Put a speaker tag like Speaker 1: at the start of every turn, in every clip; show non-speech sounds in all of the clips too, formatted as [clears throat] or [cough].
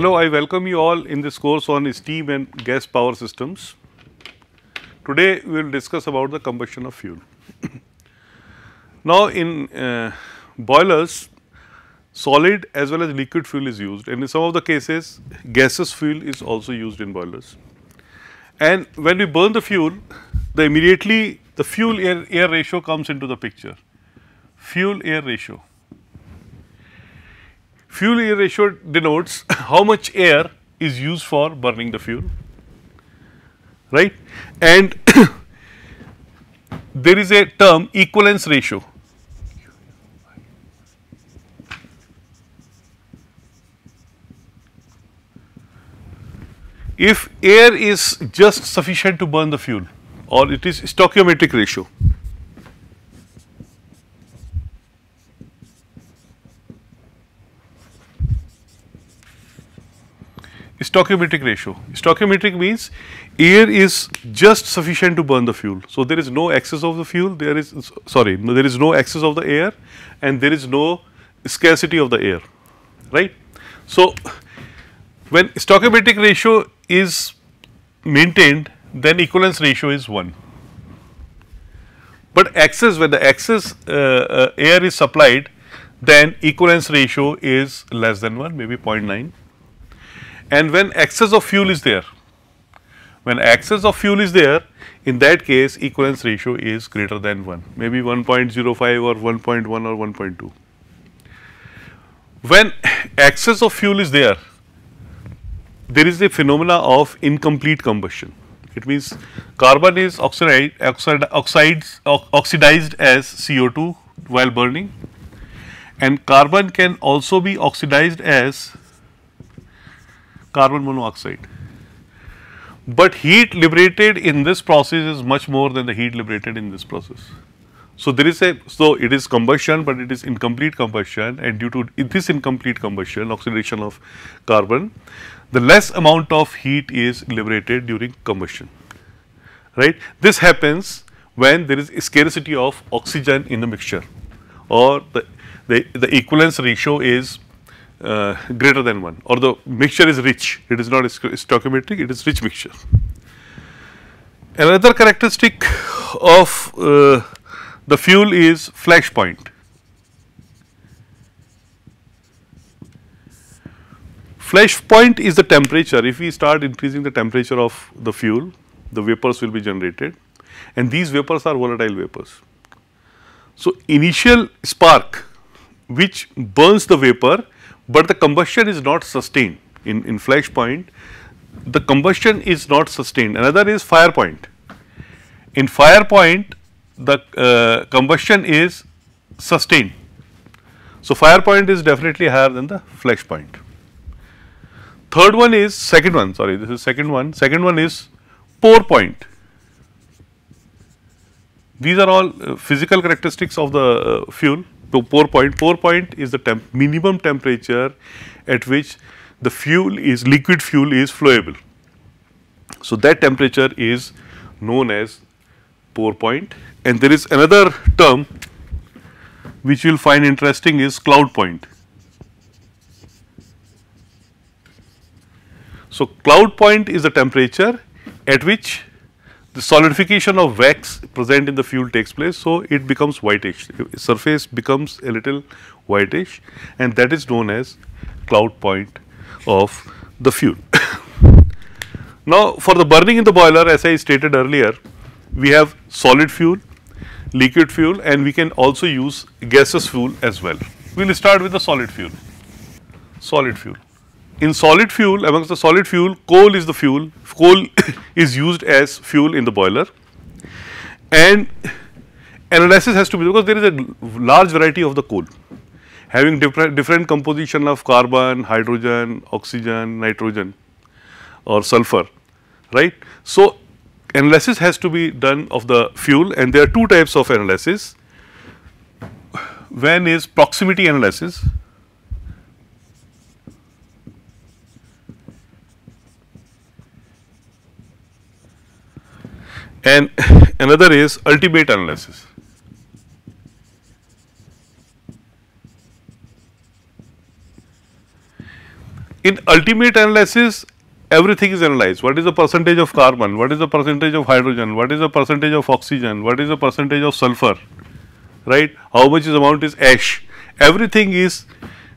Speaker 1: Hello, I welcome you all in this course on steam and gas power systems. Today we will discuss about the combustion of fuel. [clears throat] now in uh, boilers, solid as well as liquid fuel is used and in some of the cases gaseous fuel is also used in boilers. And when we burn the fuel, the immediately the fuel air, air ratio comes into the picture, fuel air ratio. Fuel air ratio denotes how much air is used for burning the fuel, right? And [coughs] there is a term equivalence ratio. If air is just sufficient to burn the fuel or it is stoichiometric ratio, stoichiometric ratio. Stoichiometric means air is just sufficient to burn the fuel. So, there is no excess of the fuel, there is sorry, there is no excess of the air and there is no scarcity of the air, right. So, when stoichiometric ratio is maintained, then equivalence ratio is 1. But excess, when the excess uh, uh, air is supplied, then equivalence ratio is less than 1, maybe 0.9 and when excess of fuel is there. When excess of fuel is there, in that case equivalence ratio is greater than 1, maybe 1.05 or 1.1 or 1.2. When excess of fuel is there, there is a phenomena of incomplete combustion. It means carbon is oxides, oxidized as CO2 while burning and carbon can also be oxidized as carbon monoxide. But heat liberated in this process is much more than the heat liberated in this process. So, there is a, so it is combustion, but it is incomplete combustion and due to this incomplete combustion oxidation of carbon, the less amount of heat is liberated during combustion, right. This happens when there is scarcity of oxygen in the mixture or the, the, the equivalence ratio is uh, greater than 1 or the mixture is rich, it is not stoichiometric, it is rich mixture. Another characteristic of uh, the fuel is flash point. Flash point is the temperature, if we start increasing the temperature of the fuel, the vapors will be generated and these vapors are volatile vapors. So, initial spark which burns the vapor but the combustion is not sustained. In, in flash point, the combustion is not sustained. Another is fire point. In fire point, the uh, combustion is sustained. So, fire point is definitely higher than the flash point. Third one is second one, sorry, this is second one. Second one is pour point. These are all uh, physical characteristics of the uh, fuel to pour point. Pour point is the temp minimum temperature at which the fuel is liquid fuel is flowable. So, that temperature is known as pour point and there is another term which you will find interesting is cloud point. So, cloud point is the temperature at which the solidification of wax present in the fuel takes place. So, it becomes whitish, surface becomes a little whitish and that is known as cloud point of the fuel. [coughs] now, for the burning in the boiler as I stated earlier, we have solid fuel, liquid fuel and we can also use gaseous fuel as well. We will start with the solid fuel, solid fuel in solid fuel amongst the solid fuel coal is the fuel coal [coughs] is used as fuel in the boiler and analysis has to be because there is a large variety of the coal having different, different composition of carbon, hydrogen, oxygen, nitrogen or sulfur right. So, analysis has to be done of the fuel and there are two types of analysis. One is proximity analysis and [laughs] another is ultimate analysis. In ultimate analysis, everything is analyzed. What is the percentage of carbon? What is the percentage of hydrogen? What is the percentage of oxygen? What is the percentage of sulfur? Right? How much is amount is ash? Everything is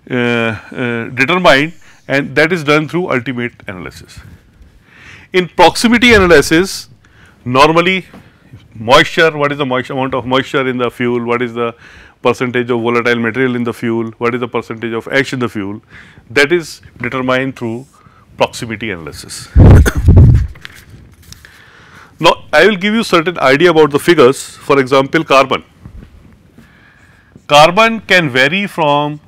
Speaker 1: uh, uh, determined and that is done through ultimate analysis. In proximity analysis, Normally moisture, what is the moisture, amount of moisture in the fuel, what is the percentage of volatile material in the fuel, what is the percentage of ash in the fuel that is determined through proximity analysis. [coughs] now, I will give you certain idea about the figures for example, carbon. Carbon can vary from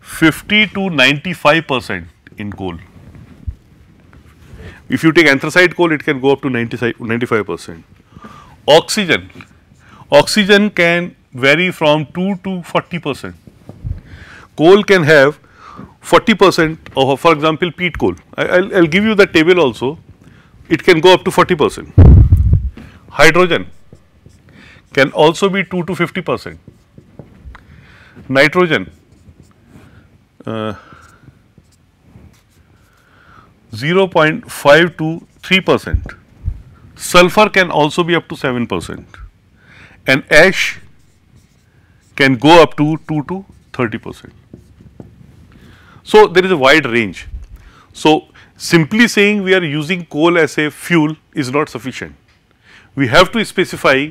Speaker 1: 50 to 95 percent in coal if you take anthracite coal, it can go up to 95 percent. Oxygen, oxygen can vary from 2 to 40 percent. Coal can have 40 percent of for example, peat coal. I will give you the table also. It can go up to 40 percent. Hydrogen can also be 2 to 50 percent. Nitrogen uh, 0.5 to 3 percent. Sulfur can also be up to 7 percent and ash can go up to 2 to 30 percent. So, there is a wide range. So, simply saying we are using coal as a fuel is not sufficient. We have to specify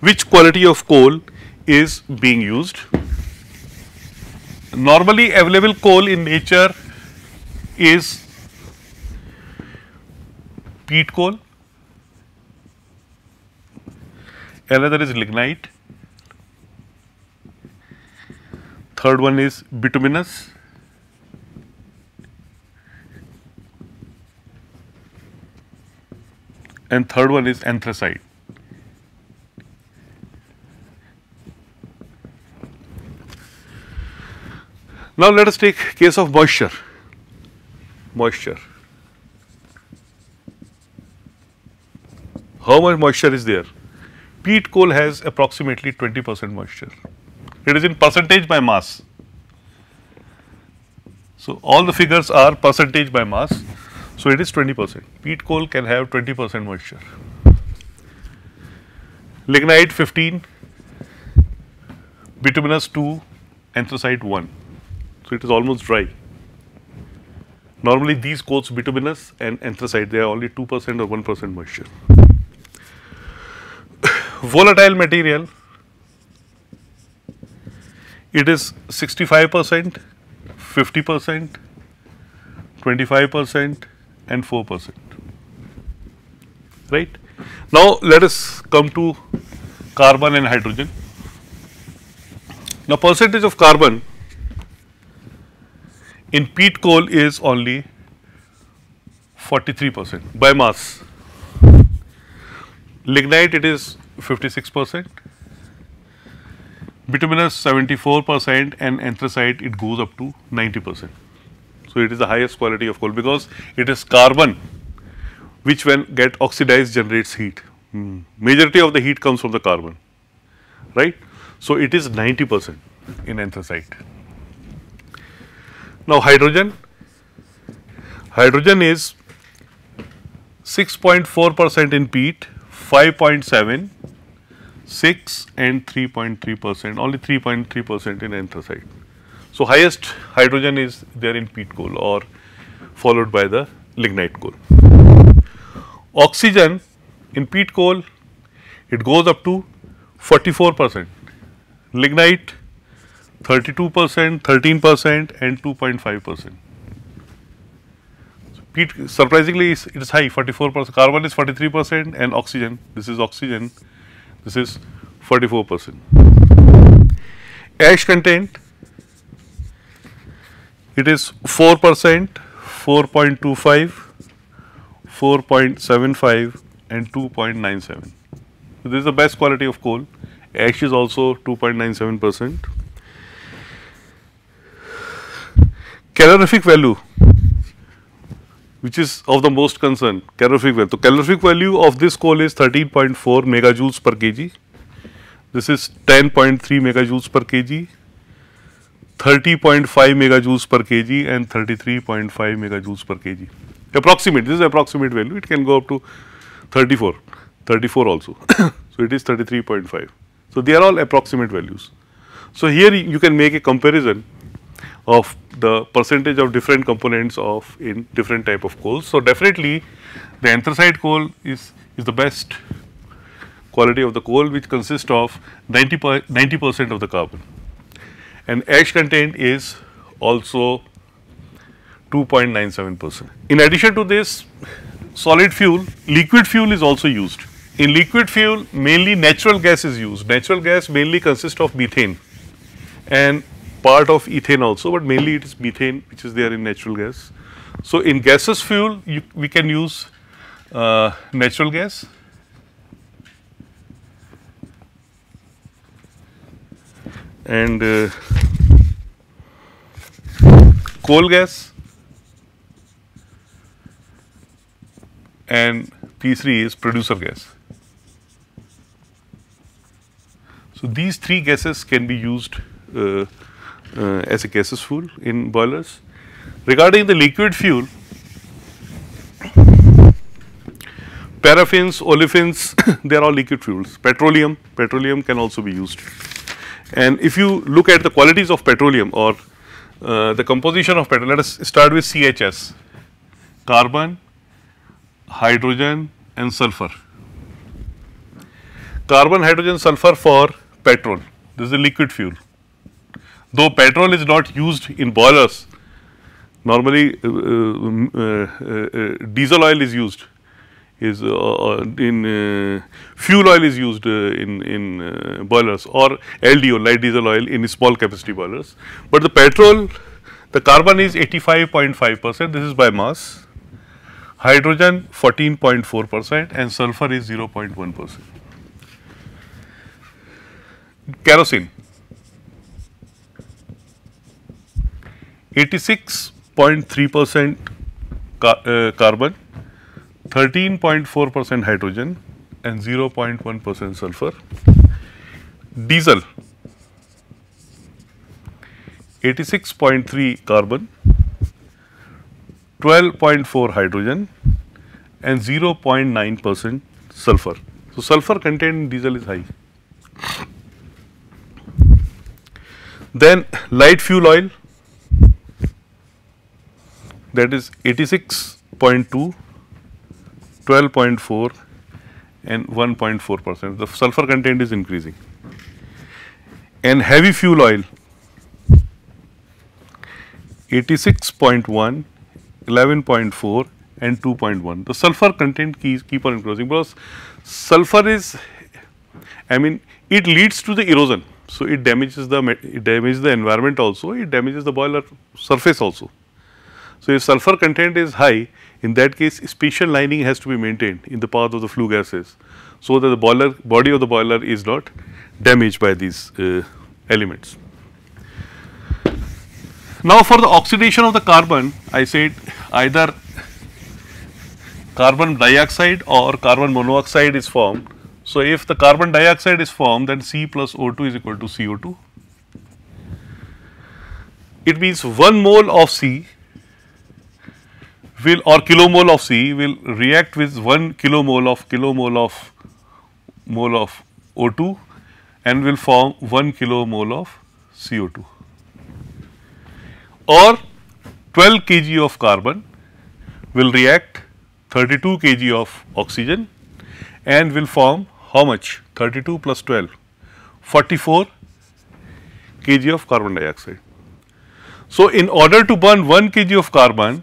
Speaker 1: which quality of coal is being used. Normally available coal in nature is peat coal, another is lignite, third one is bituminous, and third one is anthracite. Now let us take case of moisture. Moisture. how much moisture is there? Peat coal has approximately 20 percent moisture. It is in percentage by mass. So, all the figures are percentage by mass. So, it is 20 percent. Peat coal can have 20 percent moisture. Lignite 15, bituminous 2, anthracite 1. So, it is almost dry. Normally, these coats bituminous and anthracite they are only 2 percent or 1 percent moisture volatile material it is 65 percent, 50 percent, 25 percent and 4 percent right. Now, let us come to carbon and hydrogen. Now, percentage of carbon in peat coal is only 43 percent by mass. Lignite it is 56 percent, bituminous 74 percent and anthracite it goes up to 90 percent. So, it is the highest quality of coal because it is carbon which when get oxidized generates heat. Mm. Majority of the heat comes from the carbon, right. So, it is 90 percent in anthracite. Now, hydrogen, hydrogen is 6.4 percent in peat, 5.7 6 and 3.3 percent, only 3.3 percent in anthracite. So, highest hydrogen is there in peat coal or followed by the lignite coal. Oxygen in peat coal it goes up to 44 percent, lignite 32 percent, 13 percent and 2.5 percent. peat surprisingly it is high 44 percent, carbon is 43 percent and oxygen this is oxygen this is 44 percent. Ash content it is 4 percent, 4.25, 4.75 and 2.97. So, this is the best quality of coal. Ash is also 2.97 percent. Calorific value which is of the most concern, calorific value. So, calorific value of this coal is 13.4 megajoules per kg, this is 10.3 megajoules per kg, 30.5 megajoules per kg and 33.5 megajoules per kg. Approximate, this is approximate value, it can go up to 34, 34 also. [coughs] so, it is 33.5. So, they are all approximate values. So, here you can make a comparison of the percentage of different components of in different type of coals. So, definitely the anthracite coal is, is the best quality of the coal which consists of 90 percent of the carbon and ash content is also 2.97 percent. In addition to this solid fuel, liquid fuel is also used. In liquid fuel mainly natural gas is used, natural gas mainly consists of methane and part of ethane also, but mainly it is methane which is there in natural gas. So, in gaseous fuel, you, we can use uh, natural gas. and uh, coal gas and P3 is producer gas. So, these three gases can be used uh, uh, as a gases fuel in boilers. Regarding the liquid fuel, paraffins, olefins, [coughs] they are all liquid fuels. Petroleum, petroleum can also be used. And if you look at the qualities of petroleum or uh, the composition of petroleum, let us start with CHS, carbon, hydrogen and sulfur. Carbon, hydrogen, sulfur for petrol, this is a liquid fuel though petrol is not used in boilers, normally uh, uh, uh, uh, diesel oil is used is uh, uh, in fuel oil is used in in boilers or LDO light diesel oil in small capacity boilers, but the petrol the carbon is 85.5 percent this is by mass, hydrogen 14.4 percent and sulfur is 0.1 percent. Kerosene 86.3 percent car, uh, carbon, 13.4 percent hydrogen and 0.1 percent sulfur. Diesel 86.3 carbon, 12.4 hydrogen and 0.9 percent sulfur. So, sulfur content in diesel is high. Then light fuel oil that is 86.2, 12.4 and 1.4 percent. The sulfur content is increasing. And heavy fuel oil 86.1, 11.4 and 2.1. The sulfur content keys keep on increasing because sulfur is I mean it leads to the erosion. So, it damages the it damages the environment also, it damages the boiler surface also. So, if sulfur content is high, in that case special lining has to be maintained in the path of the flue gases, so that the boiler body of the boiler is not damaged by these uh, elements. Now, for the oxidation of the carbon, I said either carbon dioxide or carbon monoxide is formed. So, if the carbon dioxide is formed, then C plus O2 is equal to CO2. It means 1 mole of C will or kilomole of C will react with 1 kilomole of kilomole of mole of O2 and will form 1 kilomole of CO2 or 12 kg of carbon will react 32 kg of oxygen and will form how much 32 plus 12 44 kg of carbon dioxide. So, in order to burn 1 kg of carbon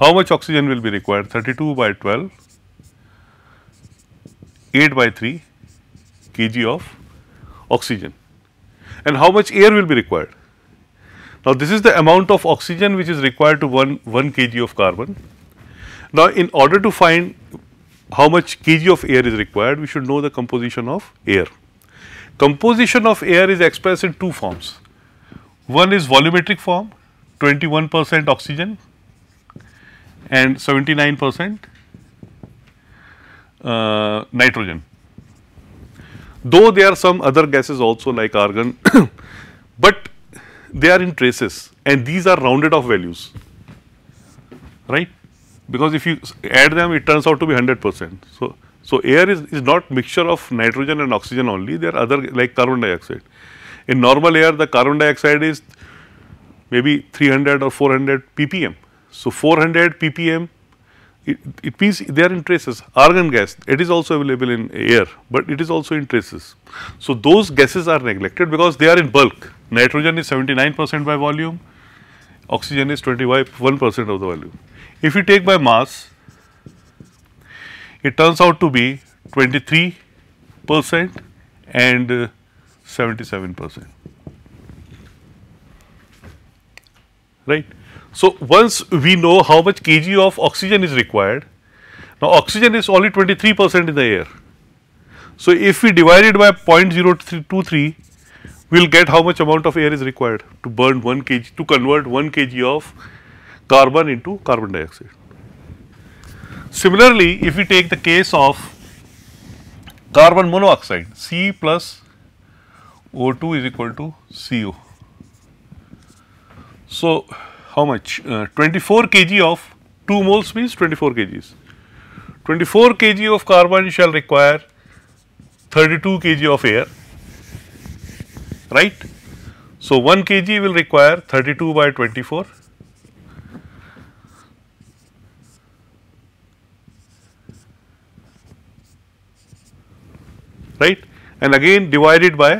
Speaker 1: how much oxygen will be required? 32 by 12, 8 by 3 kg of oxygen. And how much air will be required? Now, this is the amount of oxygen which is required to 1, 1 kg of carbon. Now, in order to find how much kg of air is required, we should know the composition of air. Composition of air is expressed in two forms. One is volumetric form, 21 percent oxygen and 79 percent uh, nitrogen. Though there are some other gases also like argon, [coughs] but they are in traces and these are rounded off values, right? Because if you add them, it turns out to be 100 percent. So, so air is, is not mixture of nitrogen and oxygen only, there are other like carbon dioxide. In normal air, the carbon dioxide is maybe 300 or 400 ppm so, 400 ppm it, it, means they are in traces argon gas it is also available in air but it is also in traces. So, those gases are neglected because they are in bulk nitrogen is 79 percent by volume oxygen is 21 percent of the volume. If you take by mass it turns out to be 23 percent and uh, 77 percent right. So, once we know how much kg of oxygen is required, now oxygen is only 23 percent in the air. So, if we divide it by 0.023, we will get how much amount of air is required to burn 1 kg, to convert 1 kg of carbon into carbon dioxide. Similarly, if we take the case of carbon monoxide, C plus O2 is equal to CO. So, how much? Uh, 24 kg of 2 moles means 24 kgs. 24 kg of carbon shall require 32 kg of air, right. So, 1 kg will require 32 by 24. right and again divided by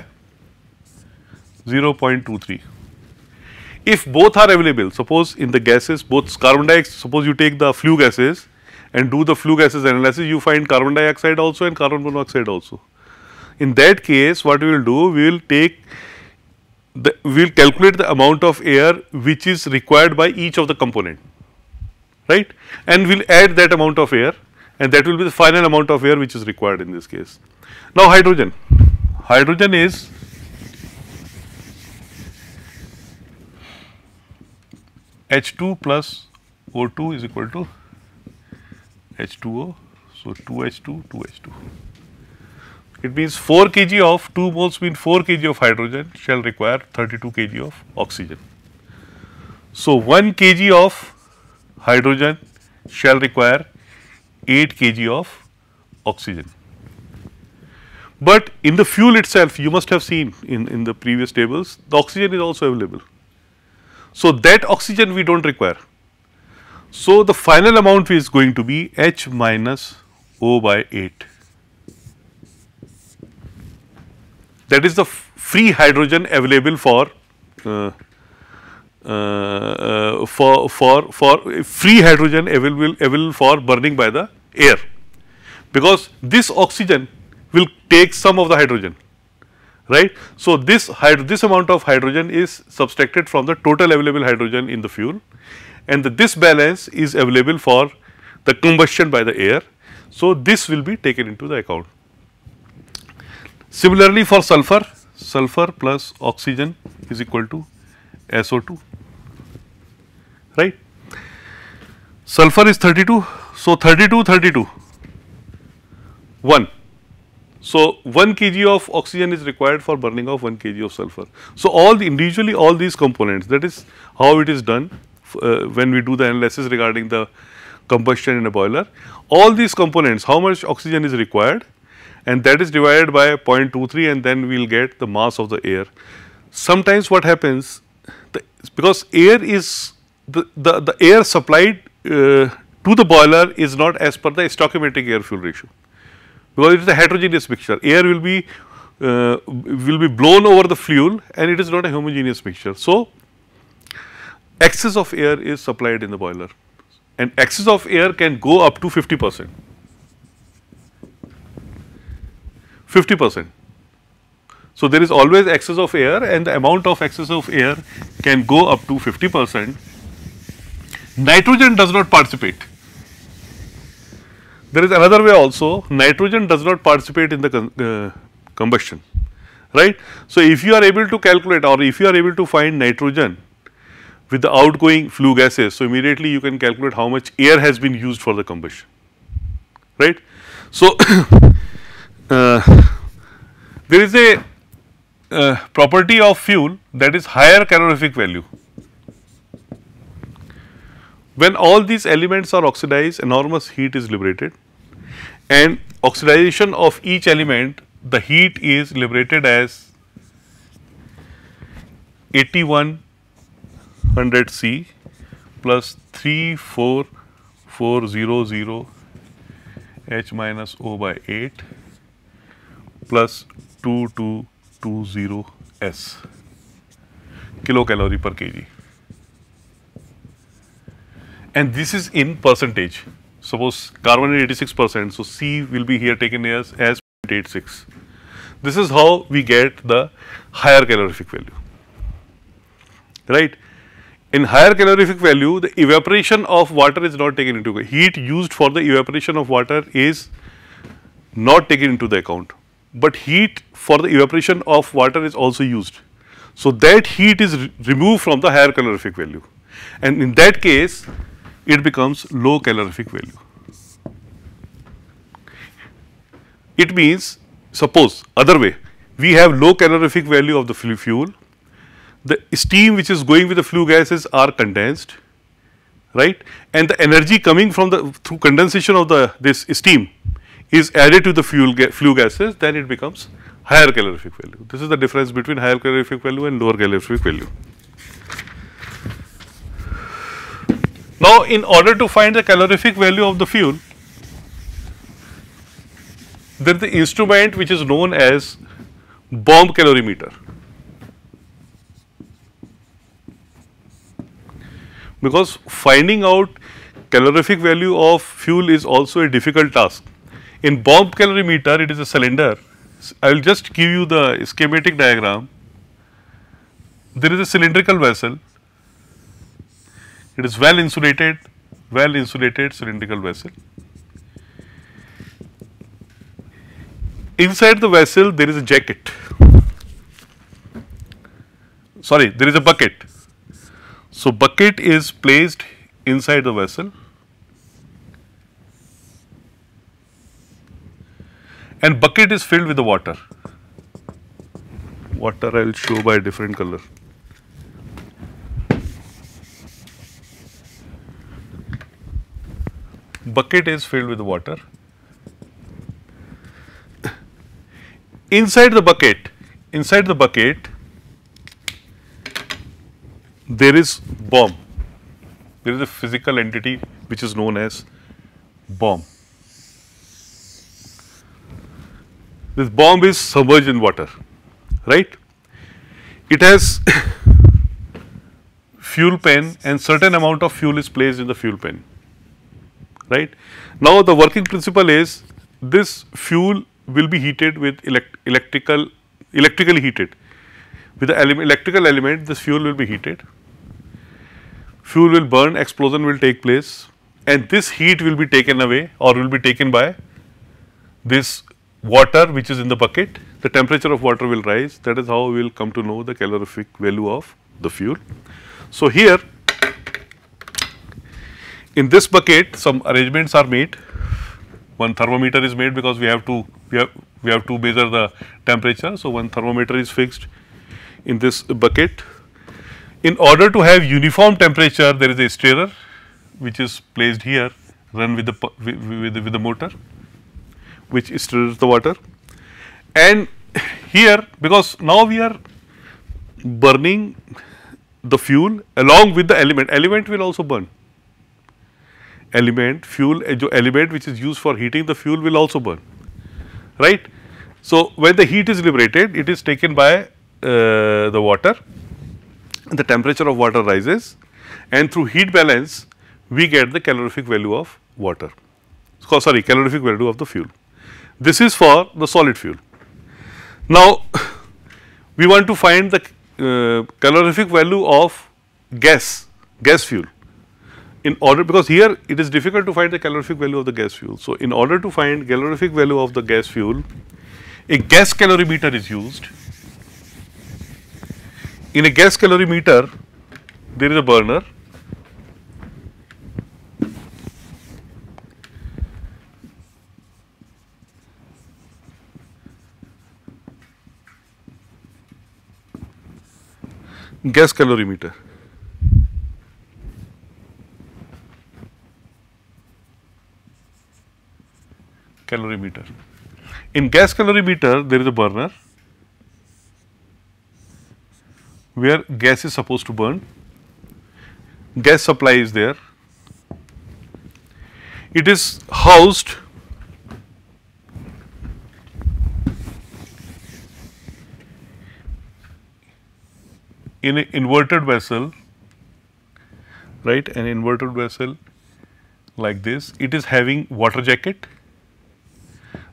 Speaker 1: 0.23 if both are available, suppose in the gases, both carbon dioxide, suppose you take the flue gases and do the flue gases analysis, you find carbon dioxide also and carbon monoxide also. In that case, what we will do, we will take the, we will calculate the amount of air which is required by each of the component, right? And we will add that amount of air and that will be the final amount of air which is required in this case. Now, hydrogen. Hydrogen is H2 plus O2 is equal to H2O. So, 2H2, 2H2. It means 4 kg of 2 moles mean 4 kg of hydrogen shall require 32 kg of oxygen. So, 1 kg of hydrogen shall require 8 kg of oxygen. But in the fuel itself, you must have seen in, in the previous tables, the oxygen is also available. So, that oxygen we do not require. So, the final amount is going to be H minus O by 8. That is the free hydrogen available for uh, uh, uh, for for for free hydrogen available available for burning by the air because this oxygen will take some of the hydrogen right. So, this this amount of hydrogen is subtracted from the total available hydrogen in the fuel and the, this balance is available for the combustion by the air. So, this will be taken into the account. Similarly, for sulfur, sulfur plus oxygen is equal to SO2, right. Sulfur is 32, so 32, 32, 1 so, 1 kg of oxygen is required for burning of 1 kg of sulfur. So, all the individually all these components that is how it is done uh, when we do the analysis regarding the combustion in a boiler. All these components how much oxygen is required and that is divided by 0.23 and then we will get the mass of the air. Sometimes what happens the, because air is the, the, the air supplied uh, to the boiler is not as per the stoichiometric air fuel ratio because it is a heterogeneous mixture. Air will be uh, will be blown over the fuel and it is not a homogeneous mixture. So, excess of air is supplied in the boiler and excess of air can go up to 50 percent. 50 percent. So, there is always excess of air and the amount of excess of air can go up to 50 percent. Nitrogen does not participate there is another way also, nitrogen does not participate in the uh, combustion, right. So, if you are able to calculate or if you are able to find nitrogen with the outgoing flue gases, so immediately you can calculate how much air has been used for the combustion, right. So, [coughs] uh, there is a uh, property of fuel that is higher calorific value. When all these elements are oxidized, enormous heat is liberated and oxidation of each element the heat is liberated as 8100 C plus 34400 H minus O by 8 plus 2220 S kilocalorie per kg and this is in percentage. Suppose carbon is 86 percent, so C will be here taken as, as 0.86. This is how we get the higher calorific value, right. In higher calorific value, the evaporation of water is not taken into account. Heat used for the evaporation of water is not taken into the account, but heat for the evaporation of water is also used. So, that heat is re removed from the higher calorific value and in that case it becomes low calorific value. It means suppose other way we have low calorific value of the fuel, the steam which is going with the flue gases are condensed right and the energy coming from the through condensation of the this steam is added to the fuel ga flue gases then it becomes higher calorific value. This is the difference between higher calorific value and lower calorific value. Now, in order to find the calorific value of the fuel, there is the instrument which is known as bomb calorimeter. Because finding out calorific value of fuel is also a difficult task. In bomb calorimeter, it is a cylinder. I will just give you the schematic diagram. There is a cylindrical vessel it is well insulated, well insulated cylindrical vessel. Inside the vessel there is a jacket, sorry there is a bucket. So, bucket is placed inside the vessel and bucket is filled with the water. Water I will show by different color. bucket is filled with water. Inside the bucket, inside the bucket, there is bomb. There is a physical entity which is known as bomb. This bomb is submerged in water, right? It has [coughs] fuel pen and certain amount of fuel is placed in the fuel pen right. Now, the working principle is this fuel will be heated with elect electrical, electrically heated. With the electrical element, this fuel will be heated. Fuel will burn, explosion will take place and this heat will be taken away or will be taken by this water which is in the bucket. The temperature of water will rise that is how we will come to know the calorific value of the fuel. So, here in this bucket some arrangements are made, one thermometer is made because we have to we have, we have to measure the temperature. So, one thermometer is fixed in this bucket. In order to have uniform temperature there is a stirrer which is placed here run with the with, with the, with the motor which stirs the water and here because now we are burning the fuel along with the element, element will also burn element fuel eh, element which is used for heating the fuel will also burn right. So, when the heat is liberated it is taken by uh, the water the temperature of water rises and through heat balance we get the calorific value of water oh, sorry calorific value of the fuel. This is for the solid fuel. Now, [laughs] we want to find the uh, calorific value of gas, gas fuel in order because here it is difficult to find the calorific value of the gas fuel. So, in order to find calorific value of the gas fuel, a gas calorimeter is used. In a gas calorimeter, there is a burner. gas calorimeter calorimeter. In gas calorimeter, there is a burner where gas is supposed to burn, gas supply is there. It is housed in an inverted vessel, right, an inverted vessel like this, it is having water jacket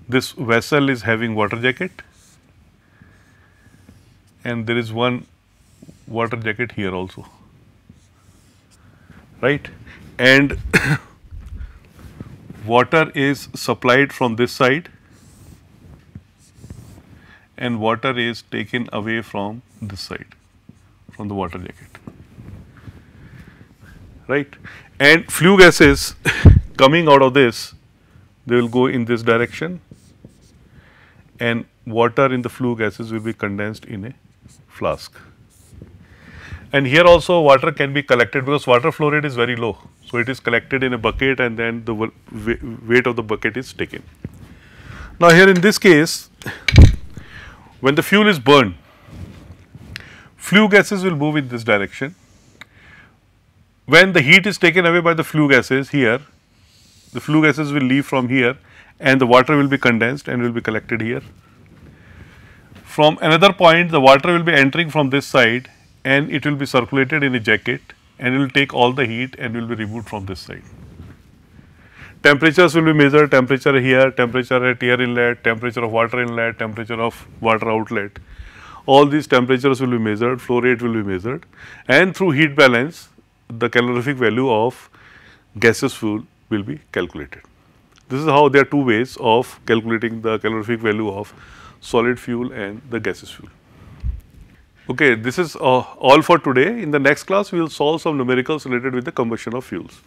Speaker 1: this vessel is having water jacket and there is one water jacket here also right and [coughs] water is supplied from this side and water is taken away from this side from the water jacket right and flue gases [coughs] coming out of this they will go in this direction and water in the flue gases will be condensed in a flask. And here also water can be collected because water flow rate is very low. So, it is collected in a bucket and then the weight of the bucket is taken. Now, here in this case, when the fuel is burned, flue gases will move in this direction. When the heat is taken away by the flue gases here, the flue gases will leave from here and the water will be condensed and will be collected here. From another point the water will be entering from this side and it will be circulated in a jacket and it will take all the heat and will be removed from this side. Temperatures will be measured, temperature here, temperature at air inlet, temperature of water inlet, temperature of water outlet. All these temperatures will be measured, flow rate will be measured and through heat balance the calorific value of gaseous fuel will be calculated. This is how there are two ways of calculating the calorific value of solid fuel and the gaseous fuel. Okay, this is uh, all for today. In the next class, we will solve some numericals related with the combustion of fuels.